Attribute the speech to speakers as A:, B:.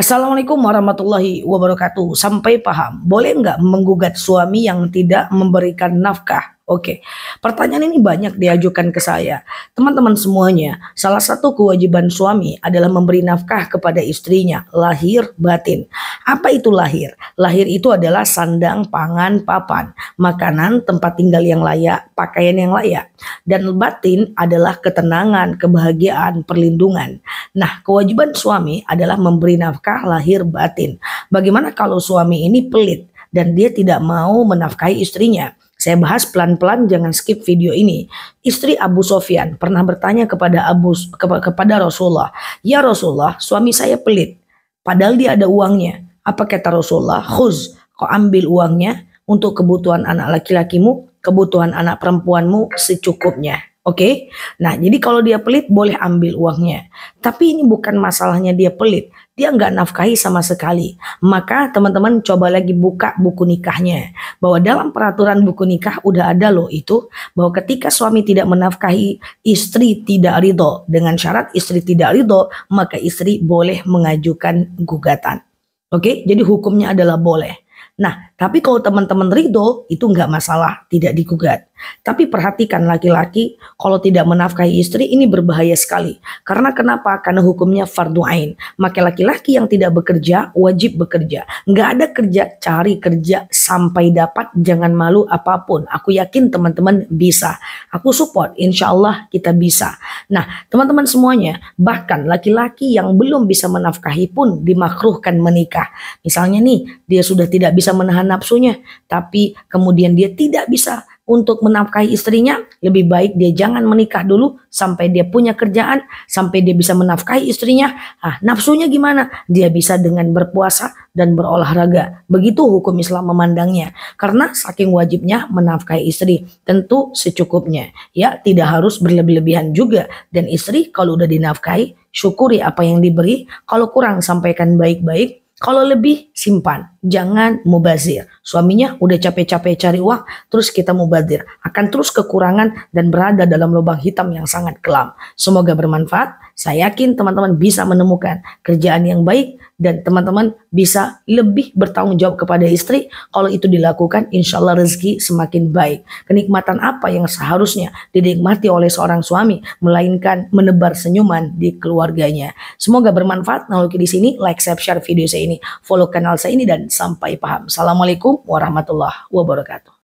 A: Assalamualaikum warahmatullahi wabarakatuh. Sampai paham, boleh nggak menggugat suami yang tidak memberikan nafkah? Oke, pertanyaan ini banyak diajukan ke saya. Teman-teman semuanya, salah satu kewajiban suami adalah memberi nafkah kepada istrinya, lahir batin. Apa itu lahir? Lahir itu adalah sandang, pangan, papan, makanan, tempat tinggal yang layak, pakaian yang layak. Dan batin adalah ketenangan, kebahagiaan, perlindungan. Nah, kewajiban suami adalah memberi nafkah lahir batin. Bagaimana kalau suami ini pelit? dan dia tidak mau menafkahi istrinya. Saya bahas pelan-pelan jangan skip video ini. Istri Abu Sofyan pernah bertanya kepada Abu kepada Rasulullah, "Ya Rasulullah, suami saya pelit padahal dia ada uangnya." Apa kata Rasulullah? "Khuz, kau ambil uangnya untuk kebutuhan anak laki-lakimu, kebutuhan anak perempuanmu secukupnya." Oke, okay? nah jadi kalau dia pelit boleh ambil uangnya, tapi ini bukan masalahnya dia pelit, dia nggak nafkahi sama sekali. Maka teman-teman coba lagi buka buku nikahnya, bahwa dalam peraturan buku nikah udah ada loh itu, bahwa ketika suami tidak menafkahi istri tidak ridho, dengan syarat istri tidak ridho, maka istri boleh mengajukan gugatan. Oke, okay? jadi hukumnya adalah boleh. Nah, tapi kalau teman-teman ridho itu nggak masalah, tidak digugat. Tapi perhatikan laki-laki kalau tidak menafkahi istri ini berbahaya sekali. Karena kenapa? Karena hukumnya fardu ain. Maka laki-laki yang tidak bekerja wajib bekerja. Nggak ada kerja, cari kerja sampai dapat. Jangan malu apapun. Aku yakin teman-teman bisa. Aku support. Insya Allah kita bisa. Nah teman-teman semuanya bahkan laki-laki yang belum bisa menafkahi pun dimakruhkan menikah. Misalnya nih dia sudah tidak bisa menahan nafsunya. Tapi kemudian dia tidak bisa untuk menafkahi istrinya, lebih baik dia jangan menikah dulu sampai dia punya kerjaan, sampai dia bisa menafkahi istrinya. Ah, nafsunya gimana? Dia bisa dengan berpuasa dan berolahraga. Begitu hukum Islam memandangnya. Karena saking wajibnya menafkahi istri, tentu secukupnya. Ya, tidak harus berlebih-lebihan juga. Dan istri kalau udah dinafkahi, syukuri apa yang diberi. Kalau kurang sampaikan baik-baik. Kalau lebih simpan jangan mubazir. Suaminya udah capek-capek cari uang, terus kita mubazir. Akan terus kekurangan dan berada dalam lubang hitam yang sangat kelam. Semoga bermanfaat. Saya yakin teman-teman bisa menemukan kerjaan yang baik dan teman-teman bisa lebih bertanggung jawab kepada istri. Kalau itu dilakukan, insya Allah rezeki semakin baik. Kenikmatan apa yang seharusnya dinikmati oleh seorang suami, melainkan menebar senyuman di keluarganya. Semoga bermanfaat. Nah, oke di sini, like, share, share video saya ini, follow kanal saya ini, dan sampai paham. Assalamualaikum warahmatullahi wabarakatuh.